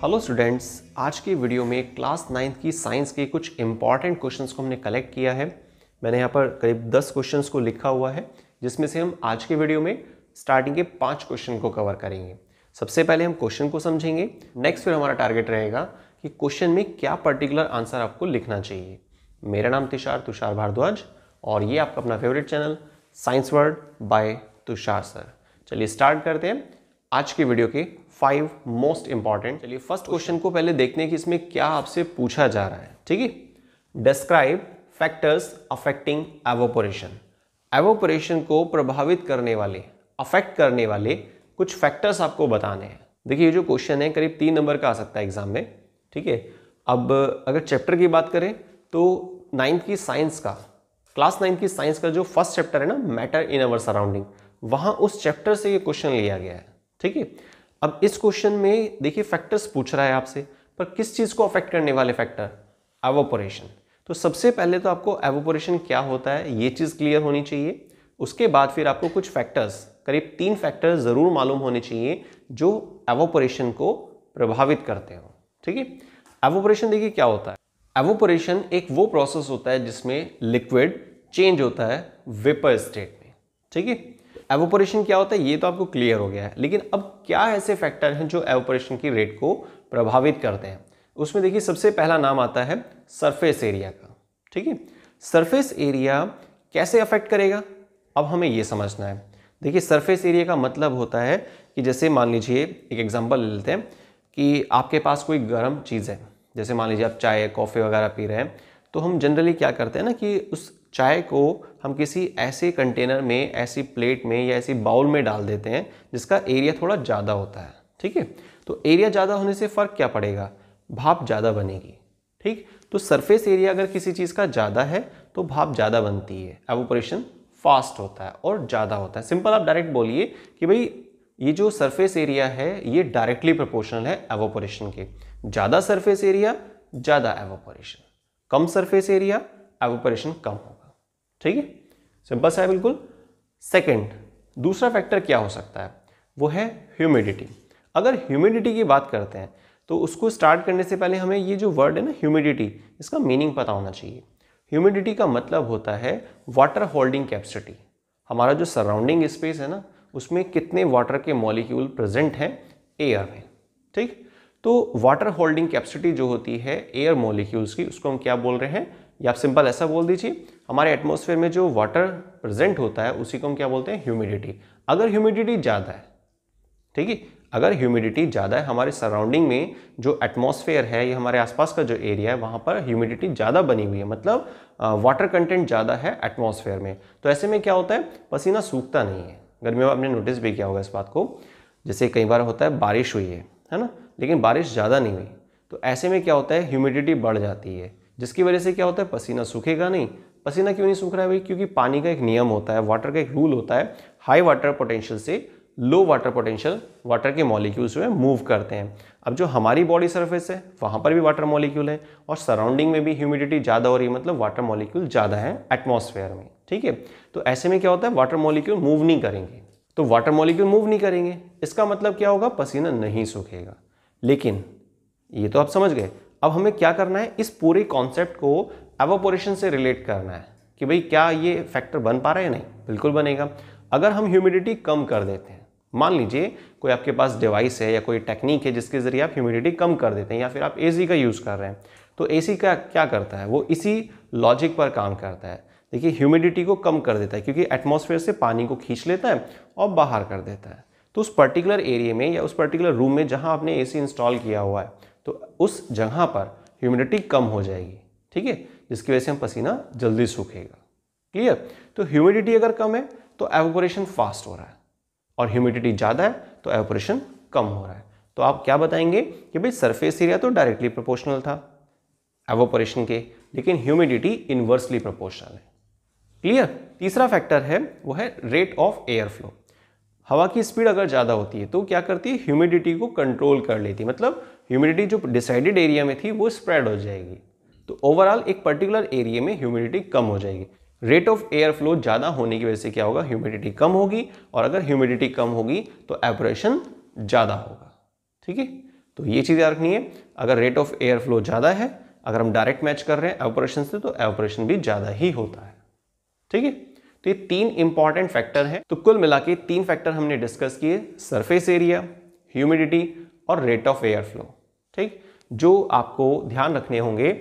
hello students आज के video में क्लास नाइन्थ की साइंस के कुछ इंपॉर्टेंट क्वेश्चंस को हमने कलेक्ट किया है मैंने यहाँ पर करीब दस क्वेश्चंस को लिखा हुआ है जिसमें से हम आज के वीडियो में स्टार्टिंग के पांच क्वेश्चन को कवर करेंगे सबसे पहले हम क्वेश्चन को समझेंगे नेक्स्ट फिर हमारा टारगेट रहेगा कि क्वेश्चन में क्या पर्टिकुलर आंसर आपको लिखना चाहिए मेरा नाम तुषार तुषार भारद्वाज और ये आपका अपना favourite channel science world by Tushar sir चलिए स्टार्ट करते हैं आज के वीडियो के फाइव मोस्ट इंपॉर्टेंट चलिए फर्स्ट क्वेश्चन को पहले देखने की इसमें क्या आपसे पूछा जा रहा है ठीक है describe factors affecting evaporation evaporation को प्रभावित करने वाले अफेक्ट करने वाले कुछ फैक्टर्स आपको बताने हैं देखिए ये जो क्वेश्चन है करीब तीन नंबर का आ सकता है एग्जाम में ठीक है अब अगर चैप्टर की बात करें तो नाइन्थ की साइंस का क्लास नाइन्थ की साइंस का जो फर्स्ट चैप्टर है ना मैटर इन अवर सराउंडिंग वहाँ उस चैप्टर से ये क्वेश्चन लिया गया है ठीक है अब इस क्वेश्चन में देखिए फैक्टर्स पूछ रहा है आपसे पर किस चीज़ को अफेक्ट करने वाले फैक्टर एवोपोरेशन तो सबसे पहले तो आपको एवोपोरेशन क्या होता है ये चीज़ क्लियर होनी चाहिए उसके बाद फिर आपको कुछ फैक्टर्स करीब तीन फैक्टर्स ज़रूर मालूम होने चाहिए जो एवोपोरेशन को प्रभावित करते हो ठीक है एवोपोरेशन देखिए क्या होता है एवोपोरेशन एक वो प्रोसेस होता है जिसमें लिक्विड चेंज होता है वेपर स्टेट में ठीक है एवोपोरेशन क्या होता है ये तो आपको क्लियर हो गया है लेकिन अब क्या ऐसे फैक्टर हैं जो एवोपोरेशन की रेट को प्रभावित करते हैं उसमें देखिए सबसे पहला नाम आता है सरफेस एरिया का ठीक है सरफेस एरिया कैसे अफेक्ट करेगा अब हमें ये समझना है देखिए सरफेस एरिया का मतलब होता है कि जैसे मान लीजिए एक एग्जांपल ले लेते हैं कि आपके पास कोई गर्म चीज़ है जैसे मान लीजिए आप चाय कॉफ़ी वगैरह पी रहे हैं तो हम जनरली क्या करते हैं ना कि उस चाय को हम किसी ऐसे कंटेनर में ऐसी प्लेट में या ऐसी बाउल में डाल देते हैं जिसका एरिया थोड़ा ज़्यादा होता है ठीक है तो एरिया ज़्यादा होने से फ़र्क क्या पड़ेगा भाप ज़्यादा बनेगी ठीक तो सरफेस एरिया अगर किसी चीज़ का ज़्यादा है तो भाप ज़्यादा बनती है एवोपरेशन फास्ट होता है और ज़्यादा होता है सिंपल आप डायरेक्ट बोलिए कि भाई ये जो सरफेस एरिया है ये डायरेक्टली प्रोपोर्शनल है एवोपोरेशन के ज़्यादा सरफेस एरिया ज़्यादा एवोपोरेशन कम सरफेस एरिया एवोपोरेशन कम हो ठीक है सिंपल सा है बिल्कुल सेकंड दूसरा फैक्टर क्या हो सकता है वो है ह्यूमिडिटी अगर ह्यूमिडिटी की बात करते हैं तो उसको स्टार्ट करने से पहले हमें ये जो वर्ड है ना ह्यूमिडिटी इसका मीनिंग पता होना चाहिए ह्यूमिडिटी का मतलब होता है वाटर होल्डिंग कैपेसिटी हमारा जो सराउंडिंग स्पेस है ना उसमें कितने वाटर के मॉलिक्यूल प्रेजेंट हैं एयर में ठीक तो वाटर होल्डिंग कैपेसिटी जो होती है एयर मॉलिक्यूल्स की उसको हम क्या बोल रहे हैं या आप सिंपल ऐसा बोल दीजिए हमारे एटमोसफेयर में जो वाटर प्रेजेंट होता है उसी को हम क्या बोलते हैं ह्यूमिडिटी अगर ह्यूमिडिटी ज़्यादा है ठीक है अगर ह्यूमिडिटी ज़्यादा है हमारे सराउंडिंग में जो एटमॉस्फेयर है या हमारे आसपास का जो एरिया है वहाँ पर ह्यूमिडिटी ज़्यादा बनी हुई है मतलब वाटर कंटेंट ज़्यादा है एटमॉस्फेयर में तो ऐसे में क्या होता है पसीना सूखता नहीं है गर्मियों में आपने नोटिस भी किया होगा इस बात को जैसे कई बार होता है बारिश हुई है है ना लेकिन बारिश ज़्यादा नहीं हुई तो ऐसे में क्या होता है ह्यूमिडिटी बढ़ जाती है जिसकी वजह से क्या होता है पसीना सूखेगा नहीं पसीना क्यों नहीं सूख रहा है भाई क्योंकि पानी का एक नियम होता है वाटर का एक रूल होता है हाई वाटर पोटेंशियल से लो वाटर पोटेंशियल वाटर के मॉलिक्यूल्स जो है मूव करते हैं अब जो हमारी बॉडी सरफेस है वहाँ पर भी वाटर मॉलिक्यूल है और सराउंडिंग में भी ह्यूमिडिटी ज़्यादा हो रही है मतलब वाटर मॉलिक्यूल ज़्यादा है एटमोसफेयर में ठीक है तो ऐसे में क्या होता है वाटर मॉलिक्यूल मूव नहीं करेंगे तो वाटर मॉलिक्यूल मूव नहीं करेंगे इसका मतलब क्या होगा पसीना नहीं सूखेगा लेकिन ये तो आप समझ गए अब हमें क्या करना है इस पूरे कॉन्सेप्ट को एवोपोरेशन से रिलेट करना है कि भाई क्या ये फैक्टर बन पा रहा है नहीं बिल्कुल बनेगा अगर हम ह्यूमिडिटी कम कर देते हैं मान लीजिए कोई आपके पास डिवाइस है या कोई टेक्निक है जिसके ज़रिए आप ह्यूमिडिटी कम कर देते हैं या फिर आप एसी का यूज़ कर रहे हैं तो एसी का क्या करता है वो इसी लॉजिक पर काम करता है देखिए ह्यूमिडिटी को कम कर देता है क्योंकि एटमोसफेयर से पानी को खींच लेता है और बाहर कर देता है तो उस पर्टिकुलर एरिए में या उस पर्टिकुलर रूम में जहाँ आपने ए इंस्टॉल किया हुआ है तो उस जगह पर ह्यूमिडिटी कम हो जाएगी ठीक है जिसकी वजह से हम पसीना जल्दी सूखेगा क्लियर तो ह्यूमिडिटी अगर कम है तो एवोपोरेशन फास्ट हो रहा है और ह्यूमिडिटी ज़्यादा है तो एवोपोरेशन कम हो रहा है तो आप क्या बताएंगे कि भाई सरफेस एरिया तो डायरेक्टली प्रोपोर्शनल था एवोपोरेशन के लेकिन ह्यूमिडिटी इन्वर्सली प्रोपोर्शनल है क्लियर तीसरा फैक्टर है वो है रेट ऑफ एयर फ्लो हवा की स्पीड अगर ज़्यादा होती है तो क्या करती है ह्यूमिडिटी को कंट्रोल कर लेती है मतलब ह्यूमिडिटी जो डिसाइडेड एरिया में थी वो स्प्रेड हो जाएगी तो ओवरऑल एक पर्टिकुलर एरिया में ह्यूमिडिटी कम हो जाएगी रेट ऑफ एयर फ्लो ज़्यादा होने की वजह से क्या होगा ह्यूमिडिटी कम होगी और अगर ह्यूमिडिटी कम होगी तो एपरेशन ज़्यादा होगा ठीक है तो ये चीज़ याद रखनी है अगर रेट ऑफ एयर फ्लो ज़्यादा है अगर हम डायरेक्ट मैच कर रहे हैं एवोपरेशन से तो एवोपरेशन भी ज़्यादा ही होता है ठीक है तो ये तीन इंपॉर्टेंट फैक्टर हैं तो कुल मिला तीन फैक्टर हमने डिस्कस किए सरफेस एरिया ह्यूमिडिटी और रेट ऑफ एयर फ्लो ठीक जो आपको ध्यान रखने होंगे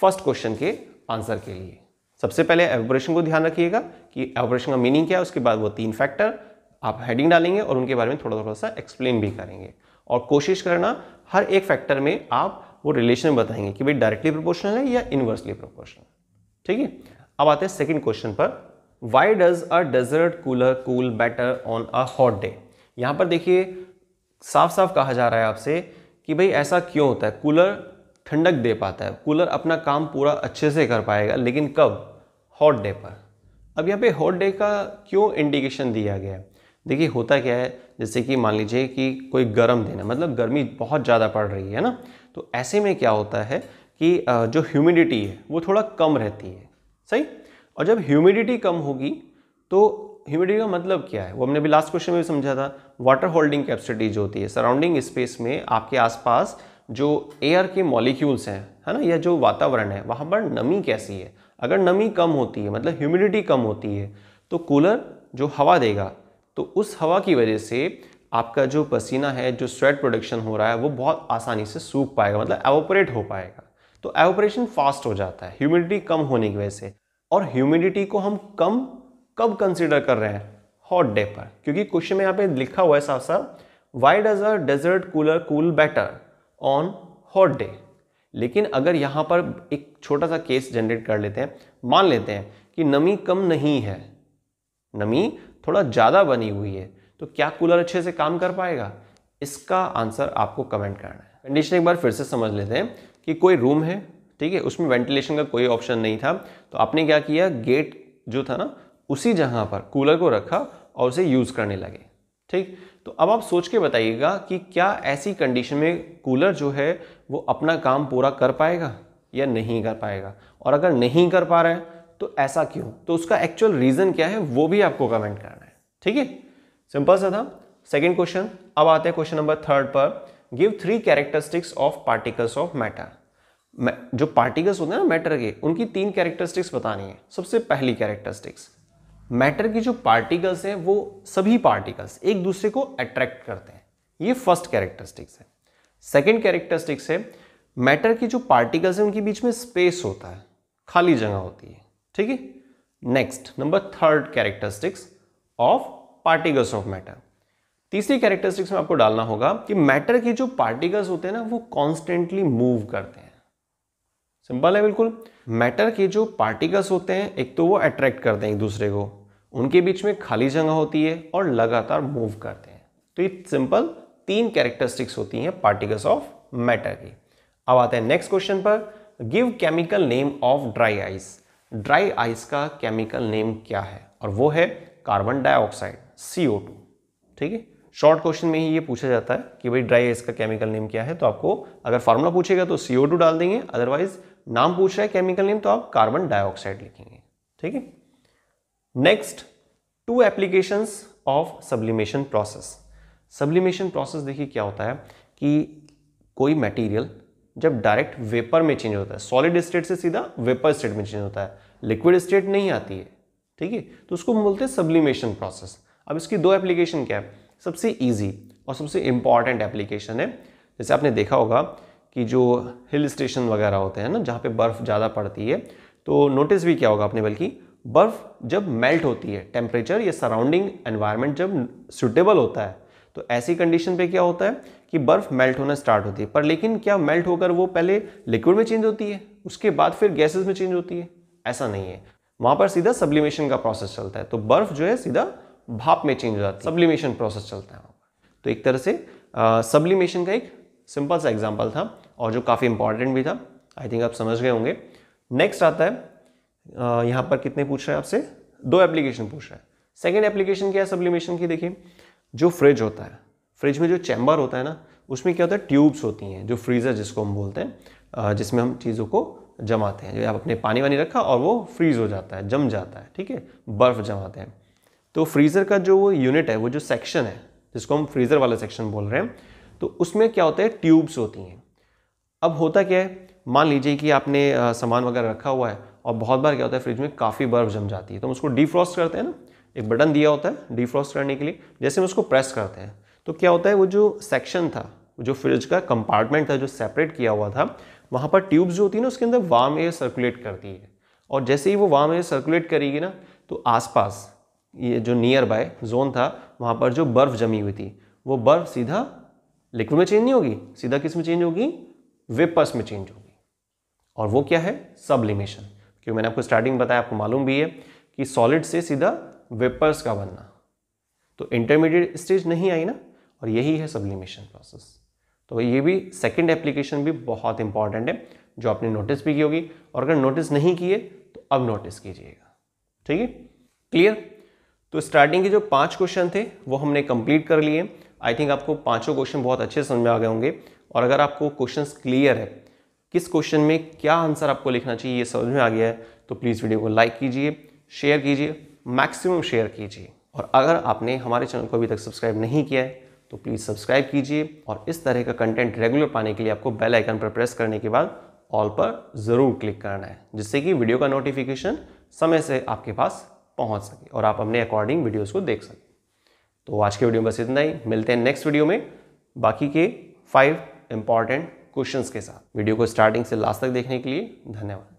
फर्स्ट क्वेश्चन के आंसर के लिए सबसे पहले एवोपरेशन को ध्यान रखिएगा कि एवोपरेशन का मीनिंग क्या है उसके बाद वो तीन फैक्टर आप हेडिंग डालेंगे और उनके बारे में थोड़ा थोड़ा सा एक्सप्लेन भी करेंगे और कोशिश करना हर एक फैक्टर में आप वो रिलेशन बताएंगे कि भाई डायरेक्टली प्रोपोर्शनल है या इन्वर्सली प्रोपोर्शनल ठीक है अब आते हैं सेकंड क्वेश्चन पर why does a desert cooler cool better on a hot day यहाँ पर देखिए साफ साफ कहा जा रहा है आपसे कि भाई ऐसा क्यों होता है कूलर ठंडक दे पाता है कूलर अपना काम पूरा अच्छे से कर पाएगा लेकिन कब हॉट डे पर अब यहाँ पे हॉट डे का क्यों इंडिकेशन दिया गया है देखिए होता क्या है जैसे कि मान लीजिए कि कोई गर्म दिन है मतलब गर्मी बहुत ज़्यादा पड़ रही है ना तो ऐसे में क्या होता है कि जो ह्यूमिडिटी है वो थोड़ा कम रहती है सही और जब ह्यूमिडिटी कम होगी तो ह्यूमिडिटी का मतलब क्या है वो हमने भी लास्ट क्वेश्चन में भी समझा था वाटर होल्डिंग कैपेसिटी जो होती है सराउंडिंग स्पेस में आपके आसपास जो एयर के मॉलिक्यूल्स हैं है ना या जो वातावरण है वहाँ पर नमी कैसी है अगर नमी कम होती है मतलब ह्यूमिडिटी कम होती है तो कूलर जो हवा देगा तो उस हवा की वजह से आपका जो पसीना है जो स्वेट प्रोडक्शन हो रहा है वो बहुत आसानी से सूख पाएगा मतलब एवोपरेट हो पाएगा तो एवोपरेशन फास्ट हो जाता है ह्यूमिडिटी कम होने की वजह से और ह्यूमिडिटी को हम कम कब कंसिडर कर रहे हैं हॉट डे पर क्योंकि क्वेश्चन में यहाँ पे लिखा हुआ है साफ साफ why does a desert cooler cool better on hot day लेकिन अगर यहाँ पर एक छोटा सा केस जनरेट कर लेते हैं मान लेते हैं कि नमी कम नहीं है नमी थोड़ा ज़्यादा बनी हुई है तो क्या कूलर अच्छे से काम कर पाएगा इसका आंसर आपको कमेंट करना है कंडीशन एक बार फिर से समझ लेते हैं कि कोई रूम है ठीक है उसमें वेंटिलेशन का कोई ऑप्शन नहीं था तो आपने क्या किया गेट जो था ना उसी जगह पर कूलर को रखा और उसे यूज़ करने लगे ठीक तो अब आप सोच के बताइएगा कि क्या ऐसी कंडीशन में कूलर जो है वो अपना काम पूरा कर पाएगा या नहीं कर पाएगा और अगर नहीं कर पा रहा है तो ऐसा क्यों तो उसका एक्चुअल रीज़न क्या है वो भी आपको कमेंट करना है ठीक है सिंपल सा था सेकेंड क्वेश्चन अब आते हैं क्वेश्चन नंबर थर्ड पर give three characteristics of particles of matter जो पार्टिकल्स होते हैं ना मैटर के उनकी तीन कैरेक्टरिस्टिक्स बतानी है सबसे पहली कैरेक्टरिस्टिक्स मैटर की जो पार्टिकल्स हैं वो सभी पार्टिकल्स एक दूसरे को अट्रैक्ट करते हैं ये फर्स्ट कैरेक्टरिस्टिक्स है सेकेंड कैरेक्टरिस्टिक्स है मैटर की जो पार्टिकल्स हैं उनके बीच में स्पेस होता है खाली जगह होती है ठीक है next number third characteristics of particles of matter तीसरी कैरेक्टरिस्टिक्स में आपको डालना होगा कि मैटर के जो पार्टिकल्स होते हैं ना वो कॉन्स्टेंटली मूव करते हैं सिंपल है बिल्कुल मैटर के जो पार्टिकल्स होते हैं एक तो वो अट्रैक्ट करते हैं एक दूसरे को उनके बीच में खाली जगह होती है और लगातार मूव करते हैं तो ये सिंपल तीन कैरेक्टरिस्टिक्स होती हैं पार्टिकल्स ऑफ मैटर की अब आते हैं नेक्स्ट क्वेश्चन पर give chemical name of dry ice dry ice का केमिकल नेम क्या है और वो है कार्बन डाइऑक्साइड सी ठीक है शॉर्ट क्वेश्चन में ही ये पूछा जाता है कि भाई ड्राई आइस का केमिकल नेम क्या है तो आपको अगर फार्मूला पूछेगा तो सी डाल देंगे अदरवाइज नाम पूछ रहा है केमिकल नेम तो आप कार्बन डाइऑक्साइड लिखेंगे ठीक है next two application of sublimation process sublimation process देखिए क्या होता है कि कोई मटेरियल जब डायरेक्ट वेपर में चेंज होता है सॉलिड स्टेट से सीधा वेपर स्टेट में चेंज होता है लिक्विड स्टेट नहीं आती है ठीक है तो उसको बोलते हैं सब्लिमेशन प्रोसेस अब इसकी दो एप्लीकेशन क्या है सबसे ईजी और सबसे इंपॉर्टेंट एप्लीकेशन है जैसे आपने देखा होगा कि जो हिल स्टेशन वगैरह होते हैं ना जहाँ पे बर्फ़ ज़्यादा पड़ती है तो नोटिस भी क्या होगा आपने बल्कि बर्फ़ जब मेल्ट होती है टेम्परेचर या सराउंडिंग एनवायरनमेंट जब सुटेबल होता है तो ऐसी कंडीशन पे क्या होता है कि बर्फ़ मेल्ट होना स्टार्ट होती है पर लेकिन क्या मेल्ट होकर वो पहले लिक्विड में चेंज होती है उसके बाद फिर गैसेज में चेंज होती है ऐसा नहीं है वहाँ पर सीधा सब्लिमेशन का प्रोसेस चलता है तो बर्फ़ जो है सीधा भाप में चेंज हो जाती है सब्लिमेशन प्रोसेस चलता है तो एक तरह से सब्लिमेशन का एक सिंपल सा एग्जाम्पल था और जो काफ़ी इंपॉर्टेंट भी था आई थिंक आप समझ गए होंगे नेक्स्ट आता है यहाँ पर कितने पूछ रहे हैं आपसे दो एप्लीकेशन पूछ रहा है सेकेंड एप्लीकेशन क्या है सब्लिमेशन की देखिए जो फ्रिज होता है फ्रिज में जो चैम्बर होता है ना उसमें क्या होता है ट्यूब्स होती हैं जो फ्रीज़र जिसको हम बोलते हैं जिसमें हम चीज़ों को जमाते हैं आप अपने पानी वानी रखा और वो फ्रीज़ हो जाता है जम जाता है ठीक है बर्फ़ जमाते हैं तो फ्रीज़र का जो वो यूनिट है वो जो सेक्शन है जिसको हम फ्रीज़र वाला सेक्शन बोल रहे हैं तो उसमें क्या होता है ट्यूब्स होती हैं अब होता क्या है मान लीजिए कि आपने सामान वगैरह रखा हुआ है और बहुत बार क्या होता है फ्रिज में काफ़ी बर्फ़ जम जाती है तो हम उसको डीफ्रॉस्ट करते हैं ना एक बटन दिया होता है डीफ्रॉस्ट करने के लिए जैसे हम उसको प्रेस करते हैं तो क्या होता है वो जो सेक्शन था जो फ्रिज का कंपार्टमेंट था जो सेपरेट किया हुआ था वहाँ पर ट्यूब्स जो होती है ना उसके अंदर वार्म एयर सर्कुलेट करती है और जैसे ही वो वार्म एयर सर्कुलेट करेगी ना तो आसपास ये जो नियर बाय जोन था वहाँ पर जो बर्फ़ जमी हुई थी वो बर्फ़ सीधा लिक्विड में चेंज नहीं होगी सीधा किस में चेंज होगी विपस में चेंज होगी और वो क्या है सबलिमेशन क्योंकि मैंने आपको स्टार्टिंग बताया आपको मालूम भी है कि सॉलिड से सीधा वेपर्स का बनना तो इंटरमीडिएट स्टेज नहीं आई ना और यही है सबलिमेशन प्रोसेस तो ये भी सेकंड एप्लीकेशन भी बहुत इंपॉर्टेंट है जो आपने नोटिस भी की होगी और अगर नोटिस नहीं किए तो अब नोटिस कीजिएगा ठीक है क्लियर तो स्टार्टिंग के जो पांच क्वेश्चन थे वो हमने कंप्लीट कर लिए आई थिंक आपको पांचों क्वेश्चन बहुत अच्छे समझ में आ गए होंगे और अगर आपको क्वेश्चन क्लियर है किस क्वेश्चन में क्या आंसर आपको लिखना चाहिए ये समझ में आ गया है तो प्लीज़ वीडियो को लाइक कीजिए शेयर कीजिए मैक्सिमम शेयर कीजिए और अगर आपने हमारे चैनल को अभी तक सब्सक्राइब नहीं किया है तो प्लीज़ सब्सक्राइब कीजिए और इस तरह का कंटेंट रेगुलर पाने के लिए आपको बेल आइकन पर प्रेस करने के बाद ऑल पर ज़रूर क्लिक करना है जिससे कि वीडियो का नोटिफिकेशन समय से आपके पास पहुंच सके और आप अपने अकॉर्डिंग वीडियोस को देख सकें तो आज के वीडियो में बस इतना ही मिलते हैं नेक्स्ट वीडियो में बाकी के फाइव इंपॉर्टेंट क्वेश्चंस के साथ वीडियो को स्टार्टिंग से लास्ट तक देखने के लिए धन्यवाद